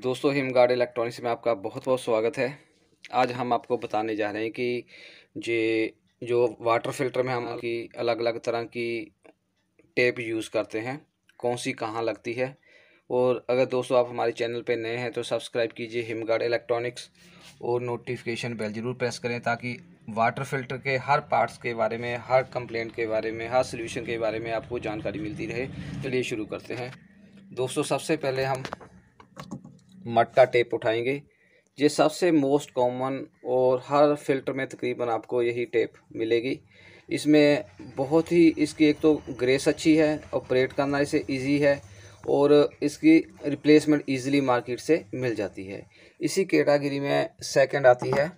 दोस्तों हिमगार्ड इलेक्ट्रॉनिक्स में आपका बहुत बहुत स्वागत है आज हम आपको बताने जा रहे हैं कि जे जो वाटर फिल्टर में हम की अलग अलग तरह की टेप यूज़ करते हैं कौन सी कहाँ लगती है और अगर दोस्तों आप हमारे चैनल पर नए हैं तो सब्सक्राइब कीजिए हिमगार्ड इलेक्ट्रॉनिक्स और नोटिफिकेशन बेल ज़रूर प्रेस करें ताकि वाटर फिल्टर के हर पार्ट्स के बारे में हर कंप्लेंट के बारे में हर सोल्यूशन के बारे में आपको जानकारी मिलती रहे चलिए शुरू करते हैं दोस्तों सबसे पहले हम मटका टेप उठाएंगे ये सबसे मोस्ट कॉमन और हर फिल्टर में तकरीबन आपको यही टेप मिलेगी इसमें बहुत ही इसकी एक तो ग्रेस अच्छी है ऑपरेट करना इसे इजी है और इसकी रिप्लेसमेंट इजीली मार्केट से मिल जाती है इसी कैटागरी में सेकंड आती है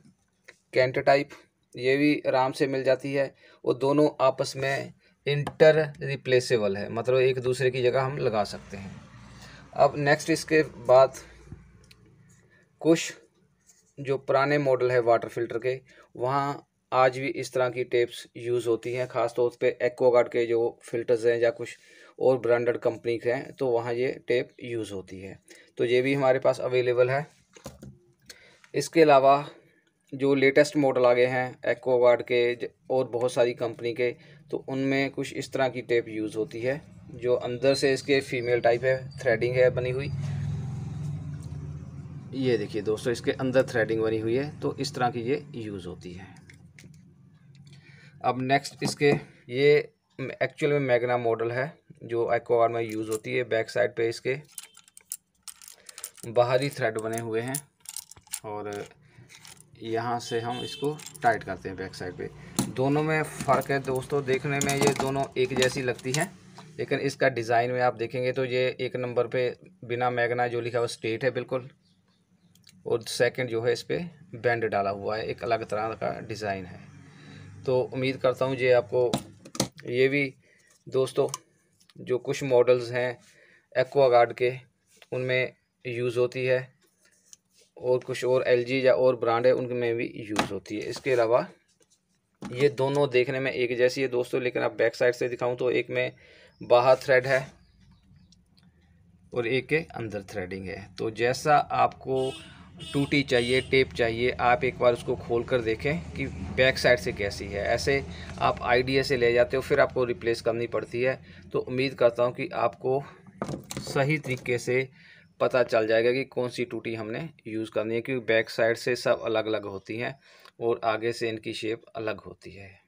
कैंट टाइप ये भी आराम से मिल जाती है और दोनों आपस में इंटर रिप्लेसेबल है मतलब एक दूसरे की जगह हम लगा सकते हैं अब नेक्स्ट इसके बाद कुछ जो पुराने मॉडल है वाटर फिल्टर के वहाँ आज भी इस तरह की टेप्स यूज़ होती हैं ख़ास तौर पे एक्वागार्ड के जो फिल्टर्स हैं या कुछ और ब्रांडेड कंपनी के हैं तो वहाँ ये टेप यूज़ होती है तो ये भी हमारे पास अवेलेबल है इसके अलावा जो लेटेस्ट मॉडल आ गए हैं एक्वागार्ड के और बहुत सारी कंपनी के तो उनमें कुछ इस तरह की टेप यूज़ होती है जो अंदर से इसके फीमेल टाइप है थ्रेडिंग है बनी हुई ये देखिए दोस्तों इसके अंदर थ्रेडिंग बनी हुई है तो इस तरह की ये यूज़ होती है अब नेक्स्ट इसके ये एक्चुअल में मैगना मॉडल है जो एक्वागार में यूज़ होती है बैक साइड पे इसके बाहरी थ्रेड बने हुए हैं और यहाँ से हम इसको टाइट करते हैं बैक साइड पे दोनों में फ़र्क है दोस्तों देखने में ये दोनों एक जैसी लगती हैं लेकिन इसका डिज़ाइन में आप देखेंगे तो ये एक नंबर पे बिना मैगना जो लिखा हुआ स्ट्रेट है बिल्कुल और सेकंड जो है इस पर बैंड डाला हुआ है एक अलग तरह का डिज़ाइन है तो उम्मीद करता हूँ ये आपको ये भी दोस्तों जो कुछ मॉडल्स हैं एक्वागार्ड के उनमें यूज़ होती है और कुछ और एलजी या और ब्रांड है उनमें भी यूज़ होती है इसके अलावा ये दोनों देखने में एक जैसी है दोस्तों लेकिन आप बैक साइड से दिखाऊं तो एक में बाहर थ्रेड है और एक के अंदर थ्रेडिंग है तो जैसा आपको टूटी चाहिए टेप चाहिए आप एक बार उसको खोल कर देखें कि बैक साइड से कैसी है ऐसे आप आइडिया से ले जाते हो फिर आपको रिप्लेस करनी पड़ती है तो उम्मीद करता हूँ कि आपको सही तरीके से पता चल जाएगा कि कौन सी टूटी हमने यूज़ करनी है क्योंकि बैक साइड से सब अलग अलग होती हैं और आगे से इनकी शेप अलग होती है